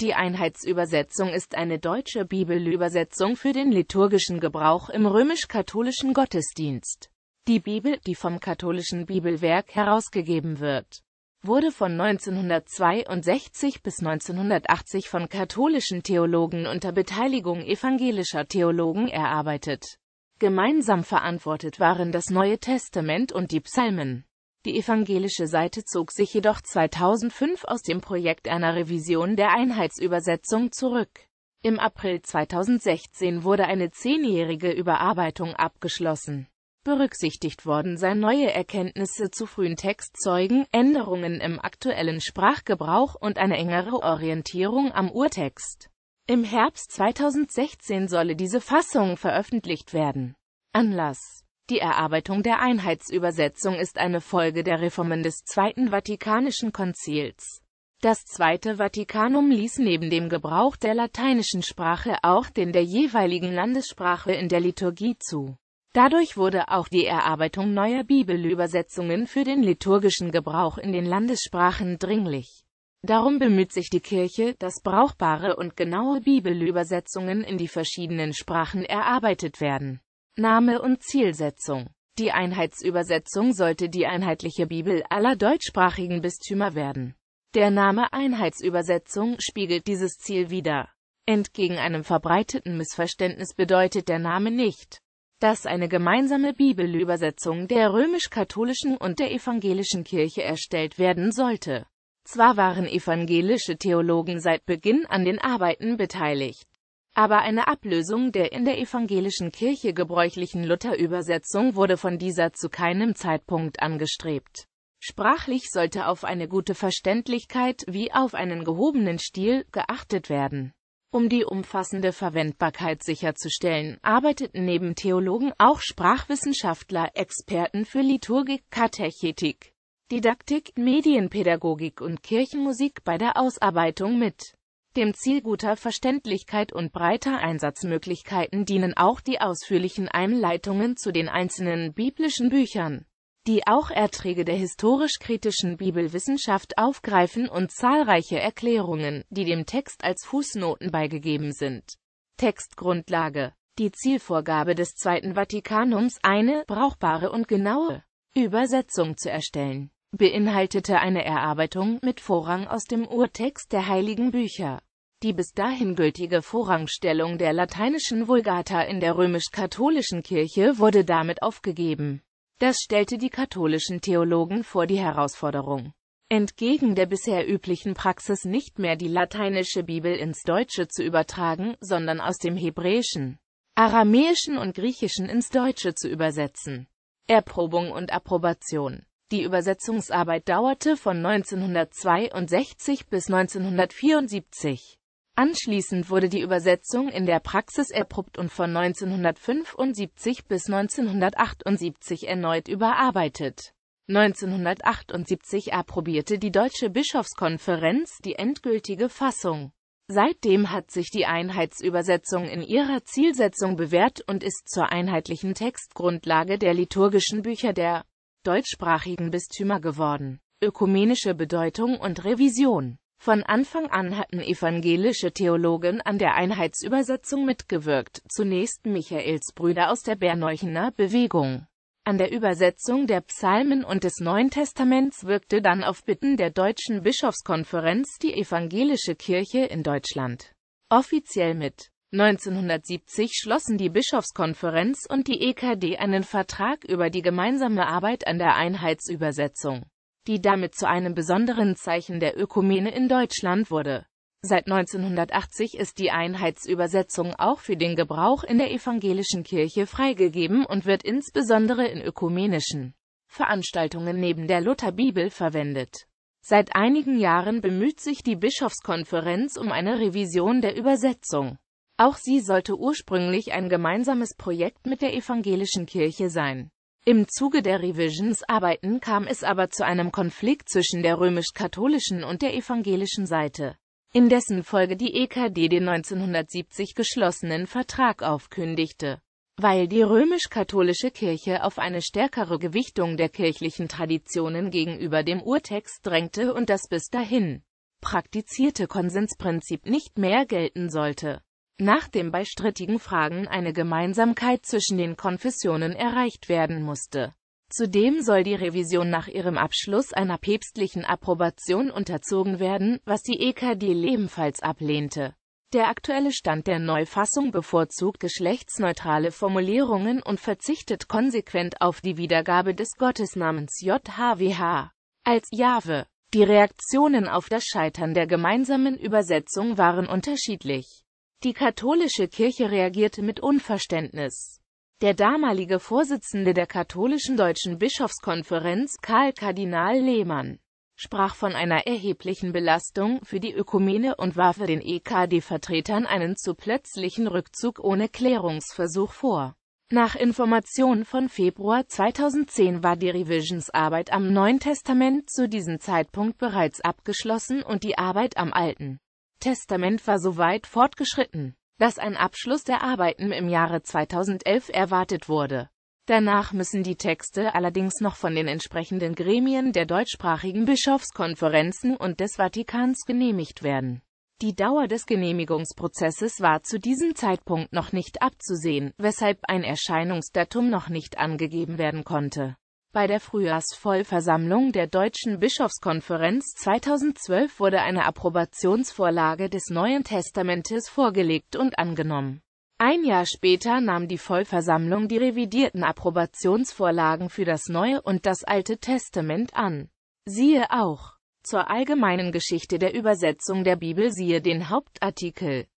Die Einheitsübersetzung ist eine deutsche Bibelübersetzung für den liturgischen Gebrauch im römisch-katholischen Gottesdienst. Die Bibel, die vom katholischen Bibelwerk herausgegeben wird, wurde von 1962 bis 1980 von katholischen Theologen unter Beteiligung evangelischer Theologen erarbeitet. Gemeinsam verantwortet waren das Neue Testament und die Psalmen. Die evangelische Seite zog sich jedoch 2005 aus dem Projekt einer Revision der Einheitsübersetzung zurück. Im April 2016 wurde eine zehnjährige Überarbeitung abgeschlossen. Berücksichtigt worden seien neue Erkenntnisse zu frühen Textzeugen, Änderungen im aktuellen Sprachgebrauch und eine engere Orientierung am Urtext. Im Herbst 2016 solle diese Fassung veröffentlicht werden. Anlass die Erarbeitung der Einheitsübersetzung ist eine Folge der Reformen des Zweiten Vatikanischen Konzils. Das Zweite Vatikanum ließ neben dem Gebrauch der lateinischen Sprache auch den der jeweiligen Landessprache in der Liturgie zu. Dadurch wurde auch die Erarbeitung neuer Bibelübersetzungen für den liturgischen Gebrauch in den Landessprachen dringlich. Darum bemüht sich die Kirche, dass brauchbare und genaue Bibelübersetzungen in die verschiedenen Sprachen erarbeitet werden. Name und Zielsetzung. Die Einheitsübersetzung sollte die einheitliche Bibel aller deutschsprachigen Bistümer werden. Der Name Einheitsübersetzung spiegelt dieses Ziel wider. Entgegen einem verbreiteten Missverständnis bedeutet der Name nicht, dass eine gemeinsame Bibelübersetzung der römisch-katholischen und der evangelischen Kirche erstellt werden sollte. Zwar waren evangelische Theologen seit Beginn an den Arbeiten beteiligt, aber eine Ablösung der in der evangelischen Kirche gebräuchlichen Luther-Übersetzung wurde von dieser zu keinem Zeitpunkt angestrebt. Sprachlich sollte auf eine gute Verständlichkeit wie auf einen gehobenen Stil geachtet werden. Um die umfassende Verwendbarkeit sicherzustellen, arbeiteten neben Theologen auch Sprachwissenschaftler, Experten für Liturgik, Katechetik, Didaktik, Medienpädagogik und Kirchenmusik bei der Ausarbeitung mit dem Ziel guter Verständlichkeit und breiter Einsatzmöglichkeiten dienen auch die ausführlichen Einleitungen zu den einzelnen biblischen Büchern, die auch Erträge der historisch-kritischen Bibelwissenschaft aufgreifen und zahlreiche Erklärungen, die dem Text als Fußnoten beigegeben sind. Textgrundlage Die Zielvorgabe des Zweiten Vatikanums eine brauchbare und genaue Übersetzung zu erstellen beinhaltete eine Erarbeitung mit Vorrang aus dem Urtext der Heiligen Bücher. Die bis dahin gültige Vorrangstellung der lateinischen Vulgata in der römisch-katholischen Kirche wurde damit aufgegeben. Das stellte die katholischen Theologen vor die Herausforderung. Entgegen der bisher üblichen Praxis nicht mehr die lateinische Bibel ins Deutsche zu übertragen, sondern aus dem Hebräischen, Aramäischen und Griechischen ins Deutsche zu übersetzen. Erprobung und Approbation die Übersetzungsarbeit dauerte von 1962 bis 1974. Anschließend wurde die Übersetzung in der Praxis erprobt und von 1975 bis 1978 erneut überarbeitet. 1978 approbierte die Deutsche Bischofskonferenz die endgültige Fassung. Seitdem hat sich die Einheitsübersetzung in ihrer Zielsetzung bewährt und ist zur einheitlichen Textgrundlage der liturgischen Bücher der deutschsprachigen Bistümer geworden. Ökumenische Bedeutung und Revision Von Anfang an hatten evangelische Theologen an der Einheitsübersetzung mitgewirkt, zunächst Michaels Brüder aus der Berneuchener Bewegung. An der Übersetzung der Psalmen und des Neuen Testaments wirkte dann auf Bitten der Deutschen Bischofskonferenz die Evangelische Kirche in Deutschland offiziell mit. 1970 schlossen die Bischofskonferenz und die EKD einen Vertrag über die gemeinsame Arbeit an der Einheitsübersetzung, die damit zu einem besonderen Zeichen der Ökumene in Deutschland wurde. Seit 1980 ist die Einheitsübersetzung auch für den Gebrauch in der evangelischen Kirche freigegeben und wird insbesondere in ökumenischen Veranstaltungen neben der Lutherbibel verwendet. Seit einigen Jahren bemüht sich die Bischofskonferenz um eine Revision der Übersetzung. Auch sie sollte ursprünglich ein gemeinsames Projekt mit der evangelischen Kirche sein. Im Zuge der Revisions-Arbeiten kam es aber zu einem Konflikt zwischen der römisch-katholischen und der evangelischen Seite, in dessen Folge die EKD den 1970 geschlossenen Vertrag aufkündigte. Weil die römisch-katholische Kirche auf eine stärkere Gewichtung der kirchlichen Traditionen gegenüber dem Urtext drängte und das bis dahin praktizierte Konsensprinzip nicht mehr gelten sollte nachdem bei strittigen Fragen eine Gemeinsamkeit zwischen den Konfessionen erreicht werden musste. Zudem soll die Revision nach ihrem Abschluss einer päpstlichen Approbation unterzogen werden, was die EKD ebenfalls ablehnte. Der aktuelle Stand der Neufassung bevorzugt geschlechtsneutrale Formulierungen und verzichtet konsequent auf die Wiedergabe des Gottesnamens JHWH als Jahwe. Die Reaktionen auf das Scheitern der gemeinsamen Übersetzung waren unterschiedlich. Die katholische Kirche reagierte mit Unverständnis. Der damalige Vorsitzende der katholischen deutschen Bischofskonferenz, Karl Kardinal Lehmann, sprach von einer erheblichen Belastung für die Ökumene und warf den EKD-Vertretern einen zu plötzlichen Rückzug ohne Klärungsversuch vor. Nach Informationen von Februar 2010 war die Revisionsarbeit am Neuen Testament zu diesem Zeitpunkt bereits abgeschlossen und die Arbeit am Alten Testament war so weit fortgeschritten, dass ein Abschluss der Arbeiten im Jahre 2011 erwartet wurde. Danach müssen die Texte allerdings noch von den entsprechenden Gremien der deutschsprachigen Bischofskonferenzen und des Vatikans genehmigt werden. Die Dauer des Genehmigungsprozesses war zu diesem Zeitpunkt noch nicht abzusehen, weshalb ein Erscheinungsdatum noch nicht angegeben werden konnte. Bei der Frühjahrsvollversammlung der Deutschen Bischofskonferenz 2012 wurde eine Approbationsvorlage des Neuen Testamentes vorgelegt und angenommen. Ein Jahr später nahm die Vollversammlung die revidierten Approbationsvorlagen für das Neue und das Alte Testament an. Siehe auch zur allgemeinen Geschichte der Übersetzung der Bibel siehe den Hauptartikel